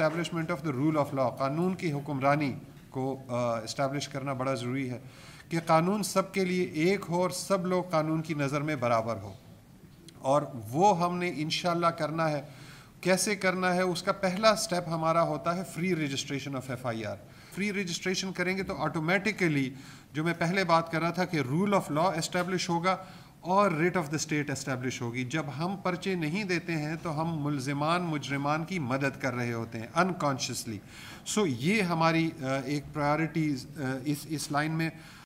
establishment of the rule of law कानून की हुक्मरानी को इस्टेबलिश uh, करना बड़ा ज़रूरी है कि कानून सब के लिए एक हो और सब लोग कानून की नज़र में बराबर हो और वो हमने इन करना है कैसे करना है उसका पहला स्टेप हमारा होता है free registration of F I R free registration करेंगे तो ऑटोमेटिकली जो मैं पहले बात कर रहा था कि रूल ऑफ लॉ इस्टेब्लिश होगा और writ of the state establish होगी जब हम पर्चे नहीं देते हैं तो हम मुलजमान मुजरमान की मदद कर रहे होते हैं अनकॉन्शियसली सो so, ये हमारी एक प्रायोरिटी इस इस लाइन में